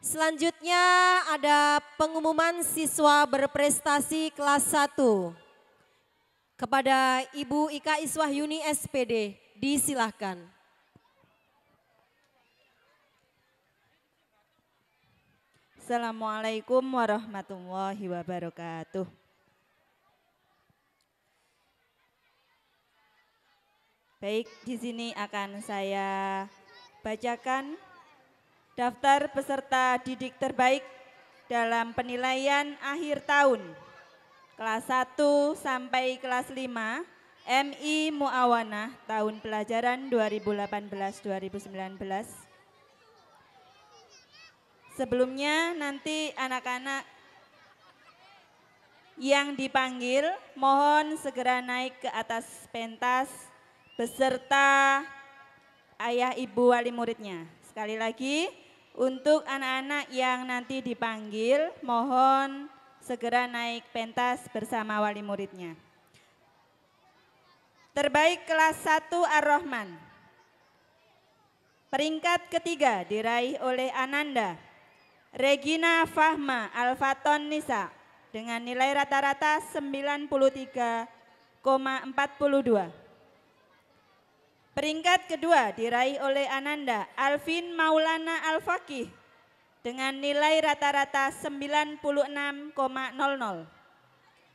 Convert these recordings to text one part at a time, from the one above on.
Selanjutnya ada pengumuman siswa berprestasi kelas 1 kepada Ibu Ika Iswahyuni SPD. Disilahkan. Assalamualaikum warahmatullahi wabarakatuh. Baik, di sini akan saya bacakan daftar peserta didik terbaik dalam penilaian akhir tahun kelas 1 sampai kelas 5 MI Muawana tahun pelajaran 2018-2019. Sebelumnya nanti anak-anak yang dipanggil mohon segera naik ke atas pentas beserta ayah ibu wali muridnya. Sekali lagi, untuk anak-anak yang nanti dipanggil, mohon segera naik pentas bersama wali muridnya. Terbaik kelas 1 Ar-Rahman. Peringkat ketiga diraih oleh Ananda. Regina Fahma Alfaton Nisa dengan nilai rata-rata 93,42. Peringkat kedua diraih oleh Ananda Alvin Maulana Al-Fakih dengan nilai rata-rata 96,00.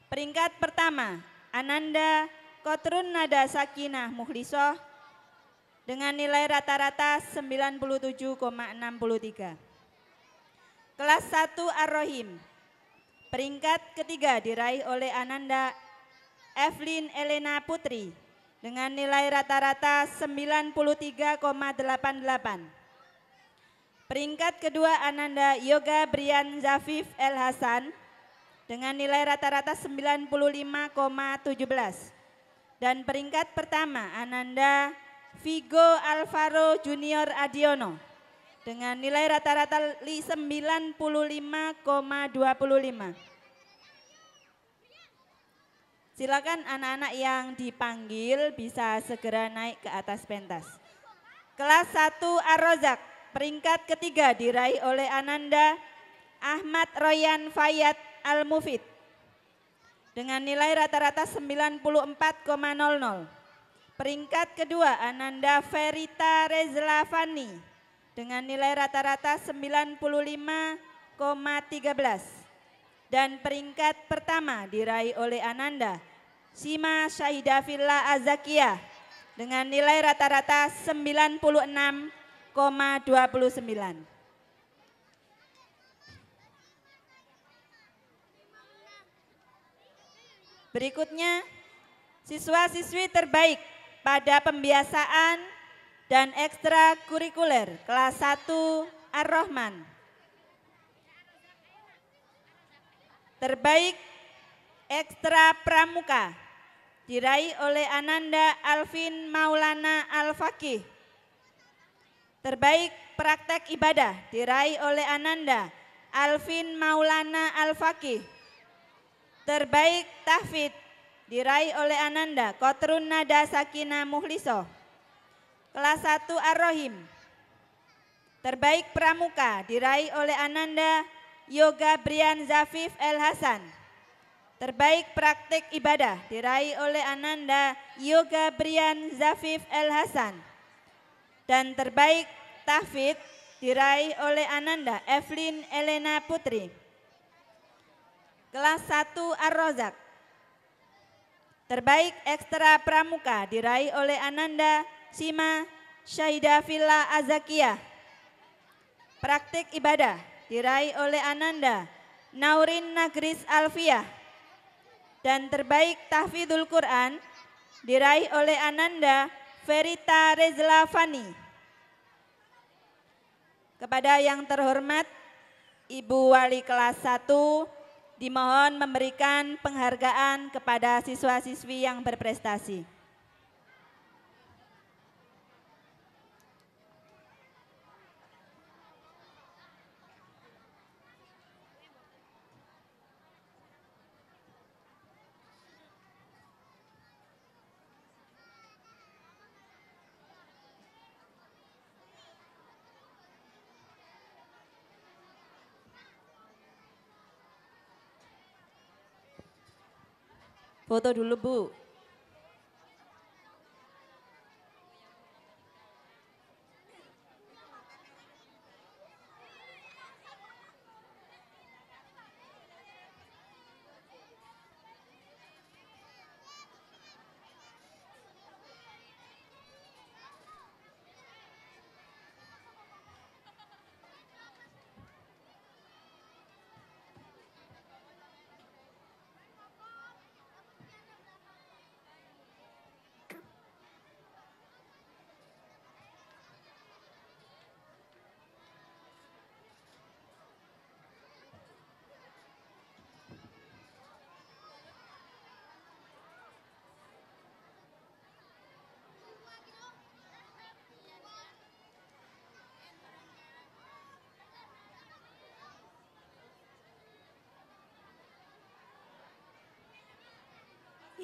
Peringkat pertama Ananda Kotrun Nada Sakinah Mukhlisoh dengan nilai rata-rata 97,63. Kelas 1 ar rohim Peringkat ketiga diraih oleh Ananda Evelyn Elena Putri dengan nilai rata-rata 93,88. Peringkat kedua Ananda Yoga Brian Zafif El Hasan dengan nilai rata-rata 95,17. Dan peringkat pertama Ananda Vigo Alvaro Junior Adiono dengan nilai rata-rata 95,25. Silakan anak-anak yang dipanggil bisa segera naik ke atas pentas. Kelas 1 Arrozak, peringkat ketiga diraih oleh Ananda Ahmad Royan Fayyad Al-Mufid dengan nilai rata-rata 94,00. Peringkat kedua Ananda Ferita Rezlavani dengan nilai rata-rata 95,13 dan peringkat pertama diraih oleh Ananda Sima Syahida Villa Azakia dengan nilai rata-rata 96,29. Berikutnya, siswa-siswi terbaik pada pembiasaan dan ekstrakurikuler kelas 1 Ar-Rahman Terbaik ekstra pramuka diraih oleh Ananda Alvin Maulana Al-Fakih. Terbaik praktek ibadah diraih oleh Ananda Alvin Maulana Al-Fakih. Terbaik tahfid diraih oleh Ananda Kotrun Nada Sakina Muhliso. Kelas 1 Arrohim. Terbaik pramuka diraih oleh Ananda Yoga Brian Zafif El Hasan. Terbaik praktik ibadah diraih oleh Ananda Yoga Brian Zafif El Hasan. Dan terbaik tahfidz diraih oleh Ananda Evelyn Elena Putri. Kelas 1 Ar-Rozak. Terbaik ekstra pramuka diraih oleh Ananda Sima Syahida Villa Azakia. Praktik ibadah diraih oleh Ananda Naurin Nagris Alfiah dan terbaik tahfidul Quran diraih oleh Ananda Verita Rezla Fani. Kepada yang terhormat Ibu Wali Kelas 1 dimohon memberikan penghargaan kepada siswa-siswi yang berprestasi. Foto dulu Bu.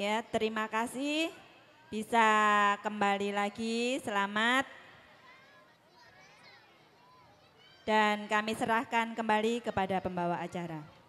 Ya, terima kasih. Bisa kembali lagi. Selamat. Dan kami serahkan kembali kepada pembawa acara.